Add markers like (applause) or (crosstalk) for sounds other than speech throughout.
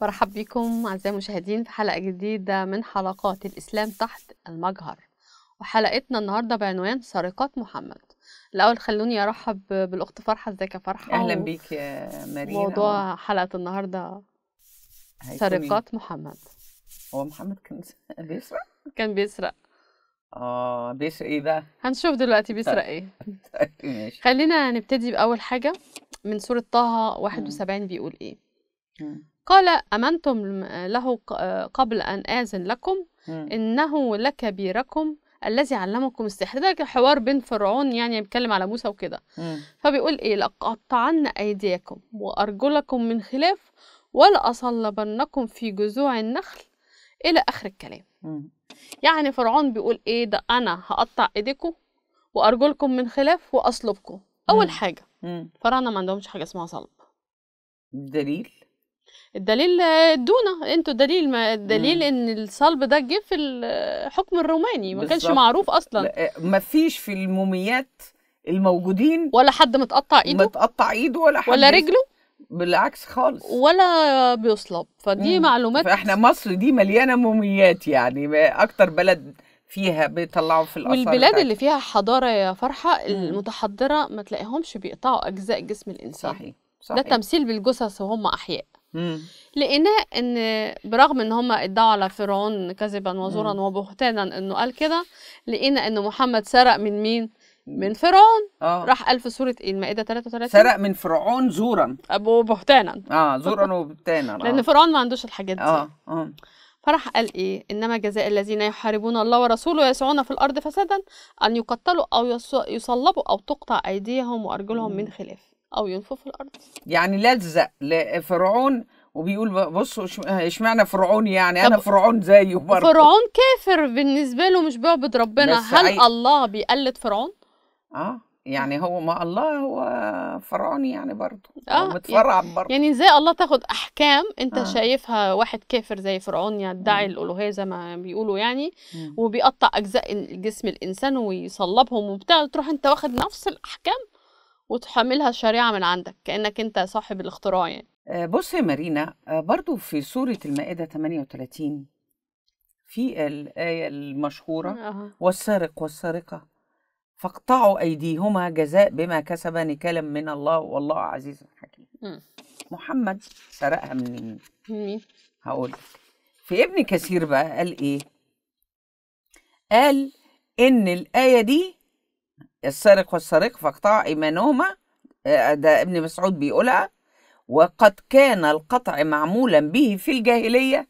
مرحبا بكم أعزائي المشاهدين في حلقة جديدة من حلقات الإسلام تحت المجهر وحلقتنا النهاردة بعنوان سرقات محمد الأول خلوني أرحب بالأخت فرحة ازيك يا فرحة أهلا بيك يا مارينا موضوع حلقة النهاردة سرقات محمد هو محمد كان (laughs) بيسرق؟ كان بيسرق اه بيسرق ايه بقى؟ هنشوف دلوقتي بيسرق طيب. ايه (laughs) طيب، ماشي خلينا نبتدي بأول حاجة من سورة طه 71 بيقول ايه؟ قال امنتم له قبل ان اذن لكم انه لكبيركم الذي علمكم السحر ده حوار بين فرعون يعني بيتكلم على موسى وكده فبيقول ايه لقطعن ايديكم وارجلكم من خلاف ولاصلبنكم في جذوع النخل الى اخر الكلام يعني فرعون بيقول ايه ده انا هقطع ايديكم وارجلكم من خلاف واصلبكم اول حاجه مم. فرعون ما عندهمش حاجه اسمها صلب دليل الدليل آه، الدونه انتوا الدليل ما الدليل ان الصلب ده جه في الحكم آه، الروماني ما كانش معروف اصلا آه، ما فيش في الموميات الموجودين ولا حد متقطع ايده متقطع ايده ولا حد ولا رجله بالعكس خالص ولا بيصلب فدي مم. معلومات فاحنا مصر دي مليانه موميات يعني اكتر بلد فيها بيطلعوا في الاثار والبلاد اللي فيها حضاره يا فرحه المتحضره ما تلاقيهمش بيقطعوا اجزاء جسم الانسان صحيح, صحيح. ده تمثيل بالجثث وهم احياء لقينا ان برغم ان هم ادعوا على فرعون كذبا وزورا وبهتانا انه قال كده لقينا ان محمد سرق من مين؟ من فرعون آه. راح قال في سوره ايه المائده 33 سرق من فرعون زورا ابو بهتانا اه زورا وبهتانا آه. لان فرعون ما عندوش الحاجات دي اه اه فراح قال ايه انما جزاء الذين يحاربون الله ورسوله ويسعون في الارض فسادا ان يقتلوا او يصلبوا او تقطع ايديهم وارجلهم من خلاف أو ينفخ في الأرض يعني لزق لفرعون وبيقول بصوا اشمعنى فرعون يعني انا فرعون زيه برضه فرعون كافر بالنسبه له مش بيعبد ربنا هل عاي... الله بيقلد فرعون اه يعني هو ما الله هو فرعون يعني برضه اه متفرع يعني برضه يعني ازاي الله تاخد احكام انت آه. شايفها واحد كافر زي فرعون يدعي يعني الالوهيه زي ما بيقولوا يعني وبيقطع اجزاء جسم الانسان ويصلبهم وبتاع تروح انت واخد نفس الاحكام وتحملها الشريعة من عندك كأنك أنت صاحب الاختراع يعني آه، بص يا مارينا آه، برضو في سورة المائدة 38 في الآية المشهورة أه. والسارق والسارقة فاقطعوا أيديهما جزاء بما كسبا نكالا من الله والله عزيز حكيم م. محمد سرقها من مين؟ هقول في ابن كثير بقى قال إيه؟ قال إن الآية دي السارق والسارق فاقطع أيمانهما آه، ده ابن مسعود بيقولها وقد كان القطع معمولا به في الجاهلية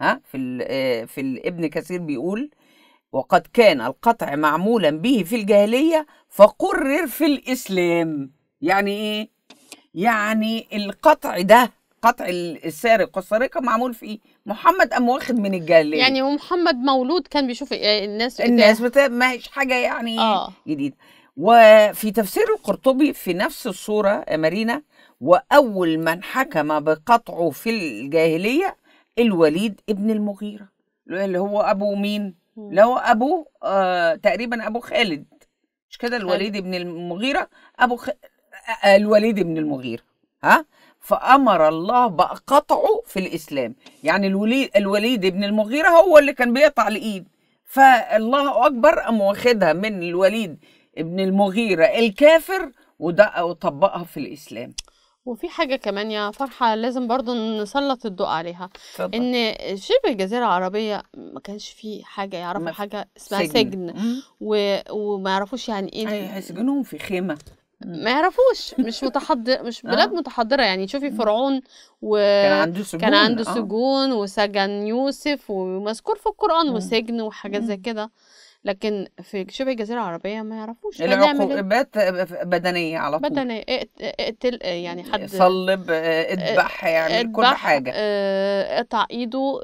ها في آه، في ابن كثير بيقول وقد كان القطع معمولا به في الجاهلية فقرر في الإسلام يعني إيه؟ يعني القطع ده قطع السارق والسرقة معمول في إيه؟ محمد قام واخد من الجاهليه يعني ومحمد مولود كان بيشوف آه، الناس بتاع. الناس بتا... ما هيش حاجه يعني آه. جديده وفي تفسير القرطبي في نفس الصوره يا آه، مارينا واول من حكم بقطعه في الجاهليه الوليد ابن المغيره اللي هو ابو مين اللي هو ابو آه تقريبا ابو خالد مش كده الوليد ابن المغيره ابو خ... آه، الوليد ابن المغيره ها فأمر الله بقطعه في الإسلام يعني الوليد, الوليد بن المغيرة هو اللي كان بيقطع الإيد فالله أكبر قام واخدها من الوليد بن المغيرة الكافر وده وطبقها في الإسلام وفي حاجة كمان يا فرحة لازم برضو نسلط الضوء عليها فضل. ان شبه الجزيرة العربية ما كانش في حاجة يعرفوا حاجة اسمها سجن, سجن. و... وما يعرفوش يعني ايه هيسجنوهم أيوة، في خيمة ما يعرفوش مش (laughs) متحضر مش آه. بلاد متحضره يعني شوفي فرعون و كان عنده سجون كان عنده آه. سجون آه. وسجن يوسف ومذكور في القران وسجن وحاجات زي كده لكن في شبه الجزيره العربيه ما يعرفوش العقوبات إيه؟ بدنيه على طول بدنيه اقتل إيه، إيه، يعني حد صلب اذبح يعني كل حاجه اقطع آه، ايده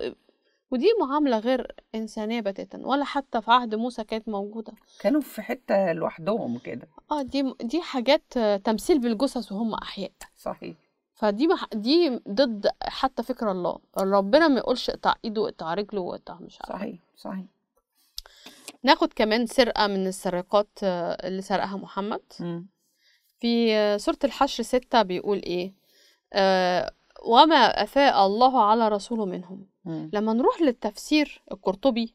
ودي معاملة غير إنسانية بتاتا ولا حتى في عهد موسى كانت موجودة كانوا في حتة لوحدهم كده اه دي دي حاجات تمثيل بالجثث وهم أحياء صحيح فدي مح... دي ضد حتى فكر الله ربنا ما يقولش اقطع ايده واقطع رجله واقطع مش عارف صحيح صحيح ناخد كمان سرقة من السرقات آه، اللي سرقها محمد م. في آه، سورة الحشر ستة بيقول ايه آه وما أفاء الله على رسوله منهم لما نروح للتفسير القرطبي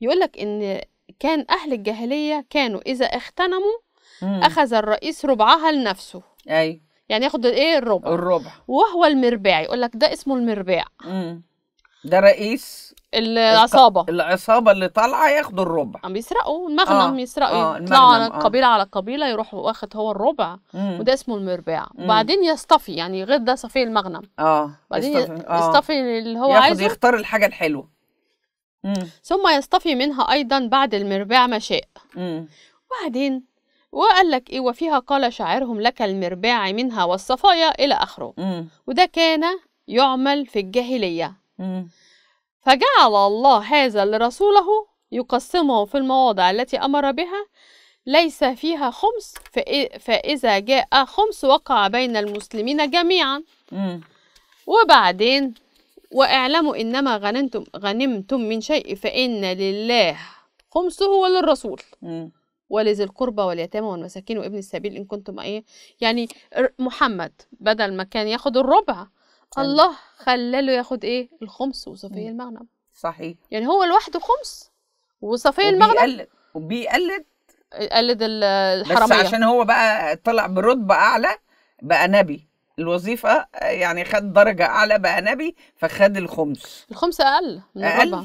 يقولك ان كان اهل الجاهليه كانوا اذا اغتنموا اخذ الرئيس ربعها لنفسه اي يعني ياخد ايه الربع الربع وهو المرباع يقول لك ده اسمه المرباع ده رئيس العصابه العصابه اللي طالعه ياخدوا الربع عم بيسرقوا المغنم آه. يسرقوا آه. يطلعوا على آه. قبيله آه. على قبيله يروح واخد هو الربع مم. وده اسمه المرباع وبعدين يصطفي يعني غير ده صفي المغنم اه بعدين يصطفي, آه. يصطفي اللي هو ياخد عايزه يختار الحاجه الحلوه مم. ثم يصطفي منها ايضا بعد المرباع ما شاء وبعدين وقال لك ايه وفيها قال شاعرهم لك المرباع منها والصفايا الى اخره مم. وده كان يعمل في الجاهليه مم. فجعل الله هذا لرسوله يقسمه في المواضع التي أمر بها ليس فيها خمس فإذا جاء خمس وقع بين المسلمين جميعا وبعدين واعلموا إنما غنمتم, غنمتم من شيء فإن لله خمسه وللرسول ولذي القربى واليتامى والمساكين وابن السبيل إن كنتم أي يعني محمد بدل ما كان ياخد الربع يعني الله خلاله ياخد ايه الخمس وصفي المغنم صحيح يعني هو لوحده خمس وصفي المغنم وبيقلد وبيقلد قلد الحراميه بس عشان هو بقى طلع برتبه اعلى بقى نبي الوظيفه يعني خد درجه اعلى بقى نبي فخد الخمس الخمس اقل من أقل. الربع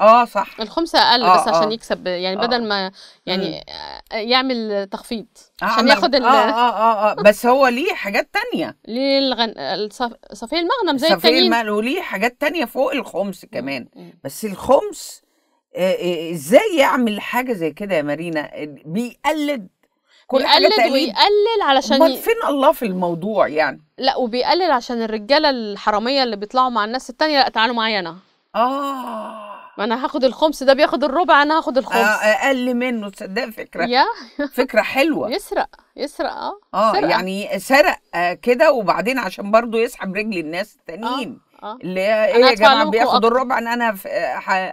اه صح الخمسة اقل آه بس عشان آه. يكسب يعني آه. بدل ما يعني آه يعمل تخفيض آه، عشان آه ياخد ال آه, اه اه اه بس هو ليه حاجات تانية ليه الغن... صفية المغنم زي التانيين صفي المغنم وليه حاجات تانية فوق الخمس كمان بس الخمس آه، آه، ازاي يعمل حاجة زي كده يا مارينا بيقلد كل حاجة تقليد ويقلل علشان ي... فين الله في الموضوع يعني لا وبيقلل عشان الرجالة الحرامية اللي بيطلعوا مع الناس التانية لا تعالوا معايا انا اه ما انا هاخد الخمس ده بياخد الربع انا هاخد آه، الخمس آه اقل منه تصدق فكره يا فكره حلوه يسرق يسرق اه اه سرق. يعني سرق آه كده وبعدين عشان برضه يسحب رجل الناس التانيين آه. آه. اللي ايه يا جماعه بياخد الربع انا انا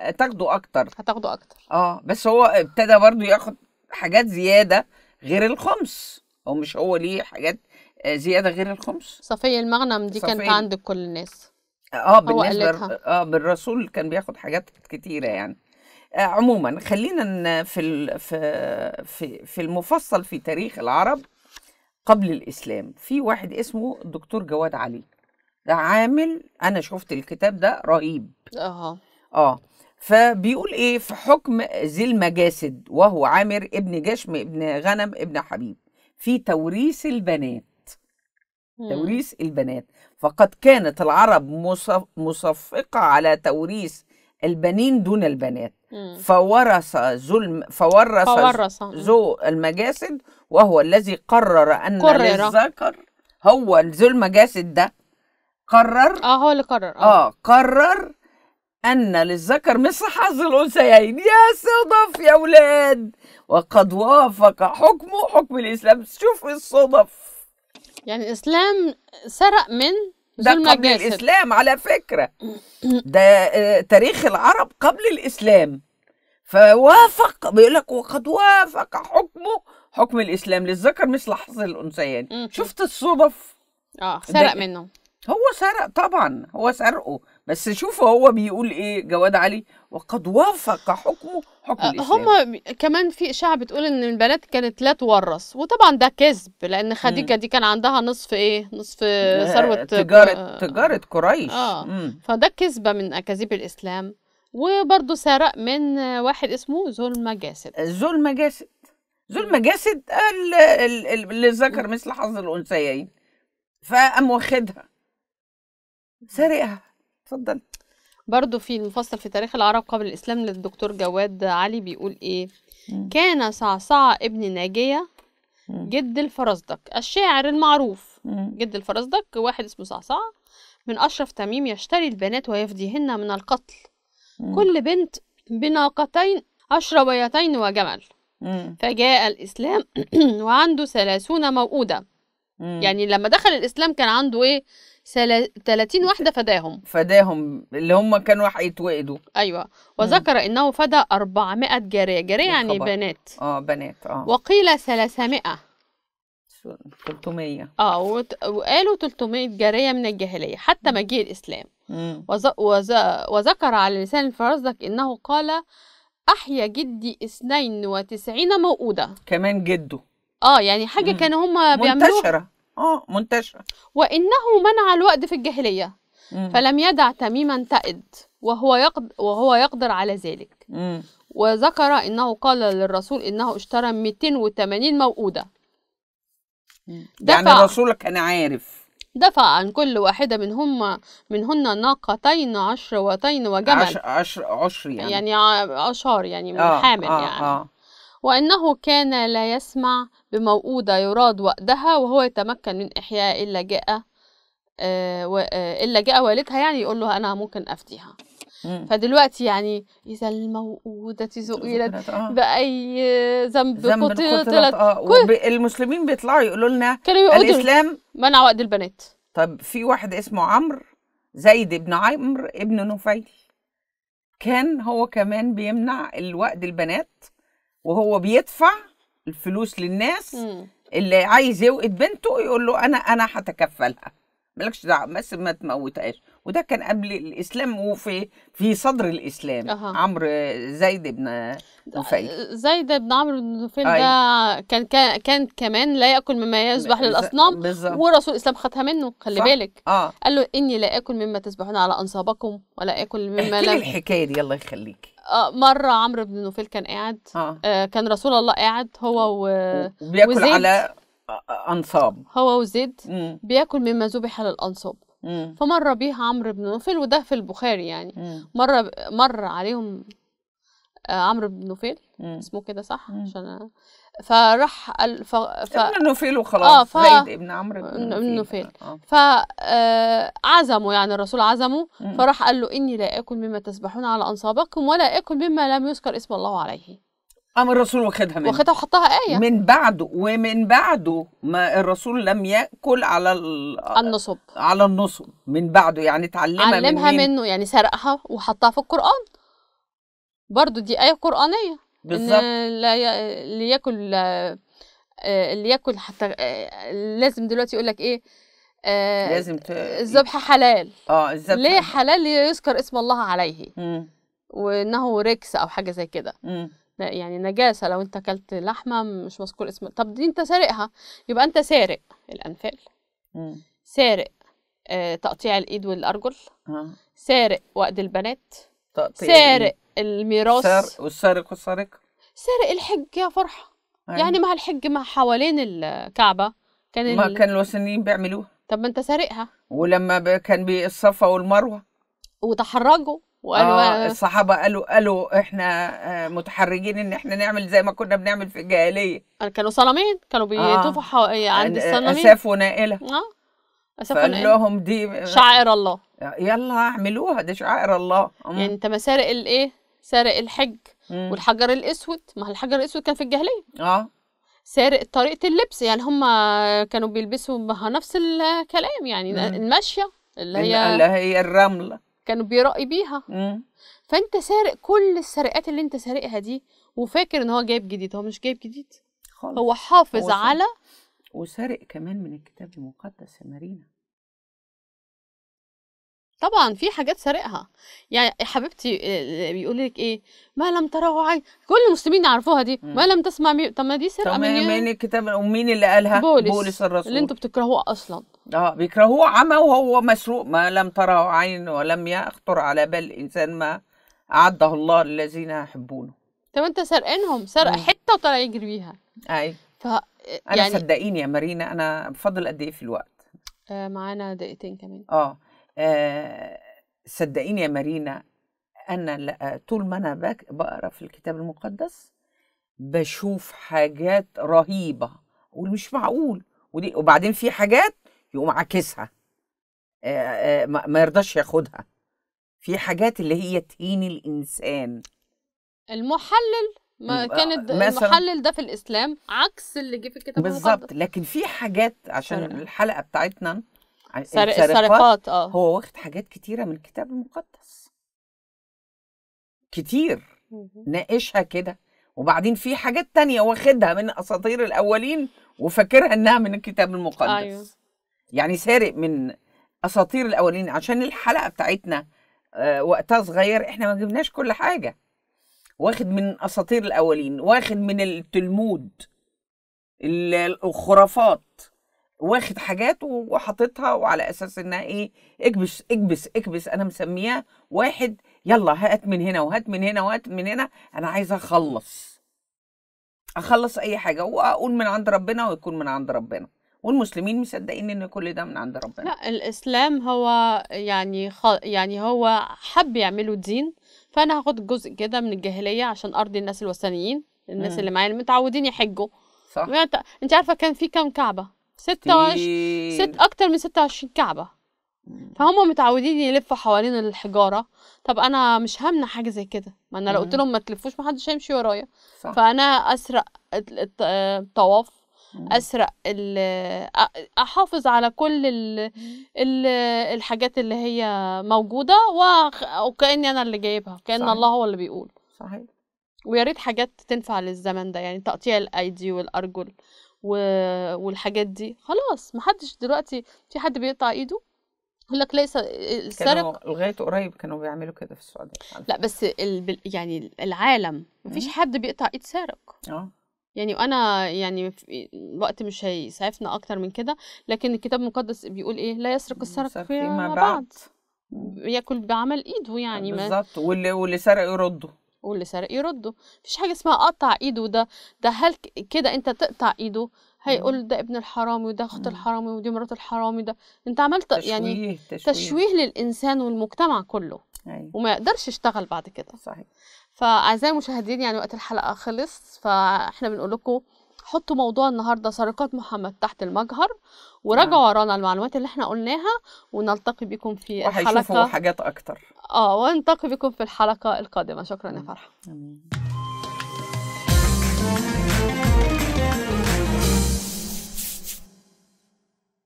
هتاخده اكتر هتاخده اكتر اه بس هو ابتدى برضه ياخد حاجات زياده غير الخمس هو مش هو ليه حاجات آه، زياده غير الخمس صفيه المغنم دي صفية. كانت عند كل الناس اه بالنسبه اه بالرسول كان بياخد حاجات كتيره يعني آه عموما خلينا في في في المفصل في تاريخ العرب قبل الاسلام في واحد اسمه الدكتور جواد علي ده عامل انا شفت الكتاب ده رهيب اه اه فبيقول ايه في حكم ذي المجاسد وهو عامر ابن جشم ابن غنم ابن حبيب في توريث البنات توريث البنات فقد كانت العرب مصفقة على توريث البنين دون البنات فورث ظلم فورث, فورث ذو المجاسد وهو الذي قرر ان قرر. للذكر هو ذو المجاسد ده قرر اه هو اللي قرر اه, آه قرر ان للذكر مثل حظ الانثيين يا صدف يا اولاد وقد وافق حكمه حكم الاسلام شوف الصدف يعني الإسلام سرق من ده قبل الجسد. الإسلام على فكرة ده آه، تاريخ العرب قبل الإسلام فوافق بيقول لك وقد وافق حكمه حكم الإسلام للذكر مثل حظ الأنثيين شفت الصدف اه سرق منه هو سرق طبعا هو سرقه بس شوف هو بيقول ايه جواد علي وقد وافق حكمه حكم آه، الاسلام هم كمان في اشاعه بتقول ان البنات كانت لا تورث وطبعا ده كذب لان خديجه دي كان عندها نصف ايه نصف آه، ثروه تجاره آه تجاره قريش اه فده كذبه من اكاذيب الاسلام وبرضه سرق من واحد اسمه ذو المجاسد ذو المجاسد ذو المجاسد ذكر مثل حظ الانثيين فقام واخدها سرقها اتفضلي برضو في المفصل في تاريخ العرب قبل الإسلام للدكتور جواد علي بيقول إيه م. كان صعصع ابن ناجية جد الفرزدق الشاعر المعروف م. جد الفرزدق واحد اسمه صعصع من أشرف تميم يشتري البنات ويفديهن من القتل م. كل بنت بناقتين أشربيتين وجمل فجاء الإسلام (clears throat) وعنده ثلاثون موؤودة مم. يعني لما دخل الاسلام كان عنده ايه 30 واحدة فداهم فداهم اللي هم كانوا هيتوقدوا أيوة وذكر مم. أنه فدى 400 جارية جارية يعني خبر. بنات اه بنات اه وقيل 300 300 اه وت... وقالوا 300 جارية من الجاهلية حتى مجيء الإسلام وز... وز... وذكر على لسان الفرزدق أنه قال أحيا جدي 92 موؤودة كمان جده اه يعني حاجه كانوا هم بيعملوها منتشره اه منتشره وانه منع الوأد في الجاهليه مم. فلم يدع تميما تئد وهو يقد وهو يقدر على ذلك مم. وذكر انه قال للرسول انه اشترى 280 موؤوده دفع يعني الرسول كان عارف دفع عن كل واحدة منهم منهن ناقتين عشروتين وجمل عشر عشر, عشر يعني يعني عشار يعني آه حامل آه يعني آه وإنه كان لا يسمع بموؤودة يراد وأدها وهو يتمكن من إحياء إلا جاء آه، آه، إلا جاء والدها يعني يقول له أنا ممكن أفديها فدلوقتي يعني إذا الموؤودة سئلت آه. بأي ذنب قتلت آه. المسلمين بيطلعوا يقولوا لنا الإسلام منع وقد البنات طب في واحد اسمه عمرو زيد بن عمرو ابن نفيل كان هو كمان بيمنع الوقت البنات وهو بيدفع الفلوس للناس مم. اللي عايز يوقت بنته يقول له انا انا هتكفلها مالكش دعوه بس ما تموتهاش وده كان قبل الاسلام وفي في صدر الاسلام أه. عمرو زيد بن نفيل آه، زيد بن عمرو بن نفيل ده أيوه. كان كان كمان لا ياكل مما يذبح للاصنام بالزبط. ورسول الاسلام خدها منه خلي صح. بالك آه. قال له اني لا اكل مما تذبحون على انصابكم ولا اكل مما لا الحكايه دي الله يخليكي آه، مرة عمرو بن نوفل كان قاعد آه. آه، كان رسول الله قاعد هو و... بياكل وزيد. على أنصاب هو وزيد مم. بياكل مما ذبح للأنصاب الأنصاب فمر بيها عمرو بن نوفل وده في البخاري يعني مم. مر مر عليهم آه، عمرو بن نوفل اسمه كده صح عشان فراح قال ف... ف... ابن نوفيل وخلاص آه ف... زيد ابن عمرو ابن نوفيل آه. فعزمه آه، يعني الرسول عزمه م. فراح قال له اني لا اكل مما تسبحون على انصابكم ولا اكل مما لم يذكر اسم الله عليه قام الرسول واخدها منه واخدها وحطها آية من بعده ومن بعده ما الرسول لم يأكل على النصب على النصب من بعده يعني اتعلمها علمها من منه يعني سرقها وحطها في القرآن برضو دي آية قرآنية بالظبط لا اللي ياكل آه، اللي ياكل حتى آه، لازم دلوقتي يقول لك ايه آه، لازم ت... الذبح حلال اه الذبح ليه حلال يذكر اسم الله عليه وانه ركس او حاجه زي كده لا يعني نجاسه لو انت اكلت لحمه مش مذكور اسم طب دي انت سارقها يبقى انت سارق الانفال سارق تقطيع الايد والارجل سارق وقت البنات سارق الميراث سارق والسارق والسارقة سارق الحج يا فرحة أيوة. يعني, يعني ما الحج ما حوالين الكعبة كان ما ال... كان الوثنيين بيعملوها طب ما انت سارقها ولما ب... كان بالصفا والمروة وتحرجوا وقالوا آه الصحابه قالوا قالوا احنا آه، متحرجين ان احنا نعمل زي ما كنا بنعمل في الجاهليه كانوا صنمين كانوا بيطوفوا آه. حو... عند الصنمين اساف ونائله اه فقال لهم دي شعائر الله يلا اعملوها دي شعائر الله أم. يعني انت ما سارق الايه سارق الحج مم. والحجر الاسود ما الحجر الاسود كان في الجاهليه اه سارق طريقه اللبس يعني هم كانوا بيلبسوا نفس الكلام يعني مم. الماشيه اللي هي اللي هي الرمله كانوا بيرقي بيها مم. فانت سارق كل السرقات اللي انت سارقها دي وفاكر ان هو جايب جديد هو مش جايب جديد خالص. هو حافظ هو على وسرق كمان من الكتاب المقدس يا مارينا طبعا في حاجات سرقها يعني حبيبتي آه، آه، بيقول لك ايه ما لم تره عين كل المسلمين يعرفوها دي ما لم تسمع مي... طب ما دي سرقه طب من, من الكتاب ومين اللي قالها بولس, بولس الرسول اللي انتوا بتكرهوه اصلا اه بيكرهوه عمى وهو مسروق ما لم تره عين ولم يخطر على بال انسان ما اعده الله للذين يحبونه طب انت سرقانهم سرق حته وطلع يجري بيها اي ف آه، انا يعني صدقيني يا مارينا انا بفضل قد ايه في الوقت آه، معانا دقيقتين كمان اه, آه صدقيني يا مارينا انا طول ما انا بقرا في الكتاب المقدس بشوف حاجات رهيبه ومش معقول ودي وبعدين في حاجات يقوم عاكسها آه، ما يرضاش ياخدها في حاجات اللي هي تهين الانسان المحلل ما كانت المحلل ده في الاسلام عكس اللي جه في الكتاب بالظبط لكن في حاجات عشان سرق. الحلقه بتاعتنا سرق السرقات اه هو واخد حاجات كتيره من الكتاب المقدس كتير ناقشها كده وبعدين في حاجات تانية واخدها من اساطير الاولين وفاكرها انها من الكتاب المقدس أيوه. يعني سارق من اساطير الاولين عشان الحلقه بتاعتنا آه، وقتها صغير احنا ما جبناش كل حاجه واخد من اساطير الاولين واخد من التلمود الخرافات واخد حاجات وحاططها وعلى اساس انها ايه اكبس اكبس اكبس انا مسميها واحد يلا هات من هنا وهات من هنا وهات من هنا انا عايز اخلص اخلص اي حاجه واقول من عند ربنا ويكون من عند ربنا والمسلمين مصدقين ان كل ده من عند ربنا لا الاسلام هو يعني خ... يعني هو حب يعمله دين فانا هاخد جزء كده من الجاهليه عشان ارضي الناس الوثنيين الناس مم. اللي معايا متعودين يحجوا صح يعني انت عارفه كان في كام كعبه 26 وش... ست اكتر من 26 كعبه فهم متعودين يلفوا حوالين الحجاره طب انا مش همنع حاجه زي كده ما انا لو قلت لهم ما تلفوش ما حدش هيمشي ورايا فانا اسرق الطواف آه، اسرق احافظ على كل الـ الـ الحاجات اللي هي موجوده وكاني انا اللي جايبها كان صحيح. الله هو اللي بيقول صحيح ويا ريت حاجات تنفع للزمن ده يعني تقطيع الايدي والارجل و... والحاجات دي خلاص محدش دلوقتي في حد بيقطع ايده يقول لك ليس السرق لغايه قريب كانوا بيعملوا كده في السعوديه لا بس ال... يعني العالم مفيش حد بيقطع ايد سارق اه يعني وانا يعني الوقت مش هيسعفنا اكتر من كده لكن الكتاب المقدس بيقول ايه لا يسرق السرق فيما بعد ياكل بعمل ايده يعني بالظبط واللي واللي سرق يرده واللي سرق يرده مفيش حاجه اسمها قطع ايده ده ده هل كده انت تقطع ايده هيقول ده ابن الحرامي وده اخت الحرامي ودي مرات الحرامي ده انت عملت يعني تشويه يعني تشويه, تشويه للانسان والمجتمع كله أيوة. وما يقدرش يشتغل بعد كده صحيح فاعزائي المشاهدين يعني وقت الحلقه خلص فاحنا بنقول لكم حطوا موضوع النهارده سرقات محمد تحت المجهر وراجعوا نعم. ورانا المعلومات اللي احنا قلناها ونلتقي بكم في الحلقه حاجات اكتر اه ونلتقي بكم في الحلقه القادمه شكرا يا فرحه آه.